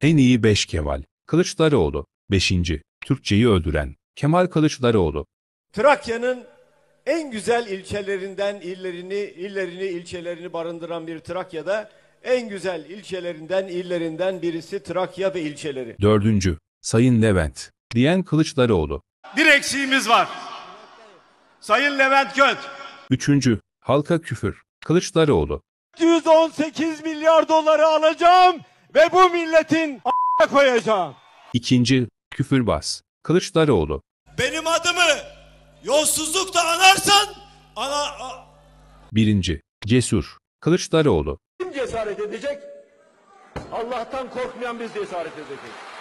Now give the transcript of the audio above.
En iyi 5 Kemal Kılıçdaroğlu 5. Türkçeyi öldüren Kemal Kılıçdaroğlu Trakya'nın en güzel ilçelerinden illerini, illerini, ilçelerini barındıran bir Trakya'da en güzel ilçelerinden, illerinden birisi Trakya ve ilçeleri. 4. Sayın Levent diyen Kılıçdaroğlu. Bir eksiğimiz var. Sayın Levent Göt. 3. Halka küfür. Kılıçdaroğlu. 118 milyar doları alacağım ve bu milletin a**a koyacağım. İkinci, küfürbaz. Kılıçdaroğlu. Benim adımı yolsuzlukta anarsan ana... A... Birinci, cesur. Kılıçdaroğlu. Kim cesaret edecek? Allah'tan korkmayan biz cesaret edeceğiz.